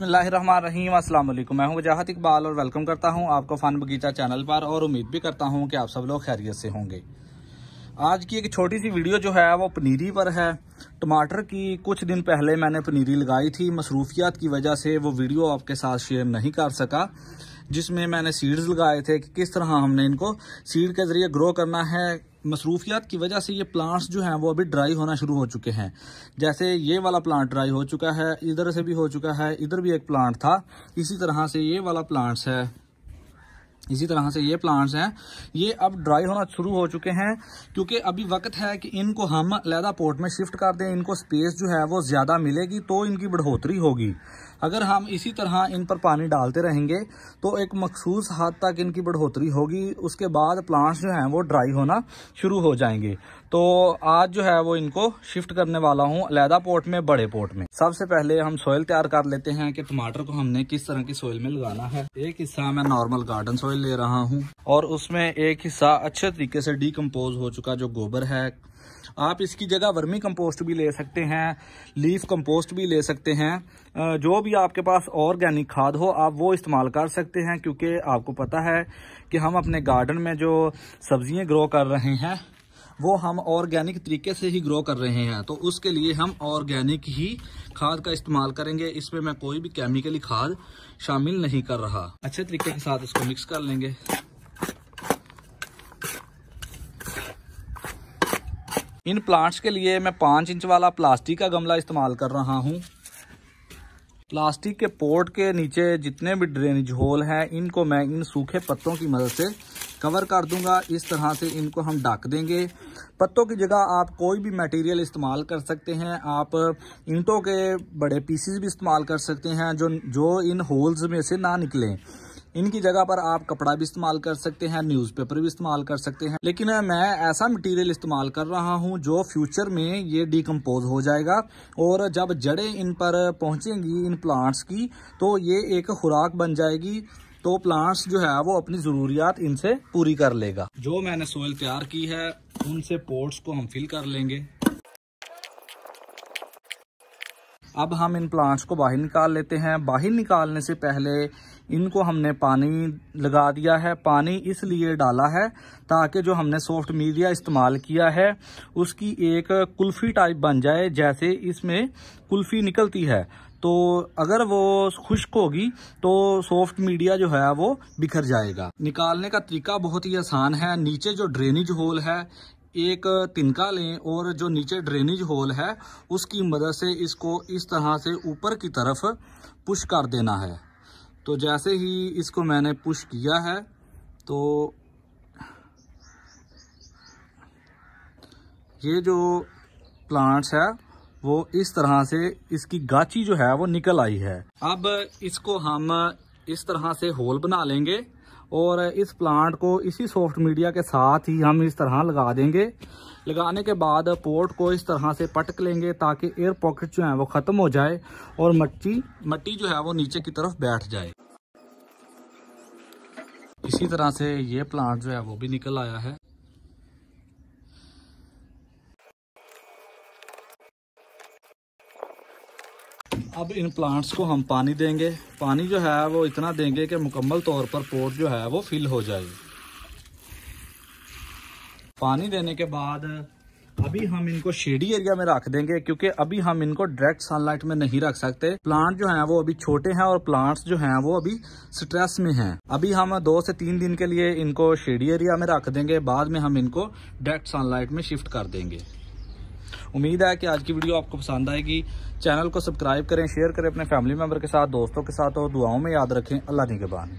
बसमीम असल मैं हूं वजाहत इकबाल और वेलकम करता हूं आपको फन बगीचा चैनल पर और उम्मीद भी करता हूं कि आप सब लोग खैरियत से होंगे आज की एक छोटी सी वीडियो जो है वो पनीरी पर है टमाटर की कुछ दिन पहले मैंने पनीरी लगाई थी मसरूफियात की वजह से वो वीडियो आपके साथ शेयर नहीं कर सका जिसमें मैंने सीड्स लगाए थे कि किस तरह हमने इनको सीड के ज़रिए ग्रो करना है मसरूफियात की वजह से ये प्लांट्स जो हैं वो अभी ड्राई होना शुरू हो चुके हैं जैसे ये वाला प्लांट ड्राई हो चुका है इधर से भी हो चुका है इधर भी एक प्लांट था इसी तरह से ये वाला प्लांट्स है इसी तरह से ये प्लांट्स हैं ये अब ड्राई होना शुरू हो चुके हैं क्योंकि अभी वक्त है कि इनको हम लैदा पोर्ट में शिफ्ट कर दें इनको स्पेस जो है वो ज़्यादा मिलेगी तो इनकी बढ़ोतरी होगी अगर हम इसी तरह इन पर पानी डालते रहेंगे तो एक मखसूस हद तक इनकी बढ़ोतरी होगी उसके बाद प्लांट्स जो हैं वो ड्राई होना शुरू हो जाएंगे तो आज जो है वो इनको शिफ्ट करने वाला हूँ अलहदा पोर्ट में बड़े पोर्ट में सबसे पहले हम सोयल तैयार कर लेते हैं कि टमाटर को हमने किस तरह की सोयल में लगाना है एक हिस्सा मैं नॉर्मल गार्डन सोयल ले रहा हूँ और उसमें एक हिस्सा अच्छे तरीके से डीकम्पोज हो चुका जो गोबर है आप इसकी जगह वर्मी कंपोस्ट भी ले सकते हैं लीफ कंपोस्ट भी ले सकते हैं जो भी आपके पास ऑर्गेनिक खाद हो आप वो इस्तेमाल कर सकते हैं क्योंकि आपको पता है कि हम अपने गार्डन में जो सब्जियां ग्रो कर रहे हैं वो हम ऑर्गेनिक तरीके से ही ग्रो कर रहे हैं तो उसके लिए हम ऑर्गेनिक ही खाद का इस्तेमाल करेंगे इसमें मैं कोई भी केमिकली खाद शामिल नहीं कर रहा अच्छे तरीके के साथ इसको मिक्स कर लेंगे इन प्लांट्स के लिए मैं पाँच इंच वाला प्लास्टिक का गमला इस्तेमाल कर रहा हूँ प्लास्टिक के पोर्ट के नीचे जितने भी ड्रेनेज होल हैं इनको मैं इन सूखे पत्तों की मदद से कवर कर दूंगा इस तरह से इनको हम ढक देंगे पत्तों की जगह आप कोई भी मटेरियल इस्तेमाल कर सकते हैं आप ईंटों के बड़े पीसीज भी इस्तेमाल कर सकते हैं जो जो इन होल्स में से ना निकलें इनकी जगह पर आप कपड़ा भी इस्तेमाल कर सकते हैं न्यूज़पेपर भी इस्तेमाल कर सकते हैं लेकिन मैं ऐसा मटेरियल इस्तेमाल कर रहा हूँ जो फ्यूचर में ये डिकम्पोज हो जाएगा और जब जड़ें इन पर पहुंचेंगी इन प्लांट्स की तो ये एक खुराक बन जाएगी तो प्लांट्स जो है वो अपनी ज़रूरियात इनसे पूरी कर लेगा जो मैंने सोयल तैयार की है उनसे पोर्ट्स को हम फिल कर लेंगे अब हम इन प्लांट्स को बाहर निकाल लेते हैं बाहर निकालने से पहले इनको हमने पानी लगा दिया है पानी इसलिए डाला है ताकि जो हमने सॉफ्ट मीडिया इस्तेमाल किया है उसकी एक कुल्फ़ी टाइप बन जाए जैसे इसमें कुल्फ़ी निकलती है तो अगर वो खुश्क होगी तो सॉफ्ट मीडिया जो है वो बिखर जाएगा निकालने का तरीका बहुत ही आसान है नीचे जो ड्रेनेज होल है एक तिनका लें और जो नीचे ड्रेनेज होल है उसकी मदद से इसको इस तरह से ऊपर की तरफ पुश कर देना है तो जैसे ही इसको मैंने पुश किया है तो ये जो प्लांट्स है वो इस तरह से इसकी गाची जो है वो निकल आई है अब इसको हम इस तरह से होल बना लेंगे और इस प्लांट को इसी सॉफ्ट मीडिया के साथ ही हम इस तरह लगा देंगे लगाने के बाद पोर्ट को इस तरह से पटक लेंगे ताकि एयर पॉकेट जो है वो ख़त्म हो जाए और मट्टी मट्टी जो है वो नीचे की तरफ बैठ जाए इसी तरह से ये प्लांट जो है वो भी निकल आया है अब इन प्लांट्स को हम पानी देंगे पानी जो है वो इतना देंगे कि मुकम्मल तौर पर पोर्ट जो है वो फिल हो जाए पानी देने के बाद अभी हम इनको शेडी एरिया में रख देंगे क्योंकि अभी हम इनको डायरेक्ट सनलाइट में नहीं रख सकते प्लांट जो है वो अभी छोटे हैं और प्लांट्स जो हैं वो अभी स्ट्रेस में हैं अभी हम दो से तीन दिन के लिए इनको शेडी एरिया में रख देंगे बाद में हम इनको डायरेक्ट सनलाइट में शिफ्ट कर देंगे उम्मीद है कि आज की वीडियो आपको पसंद आएगी चैनल को सब्सक्राइब करें शेयर करें अपने फैमिली मेम्बर के साथ दोस्तों के साथ और दुआओं में याद रखें अल्लाह के निगबान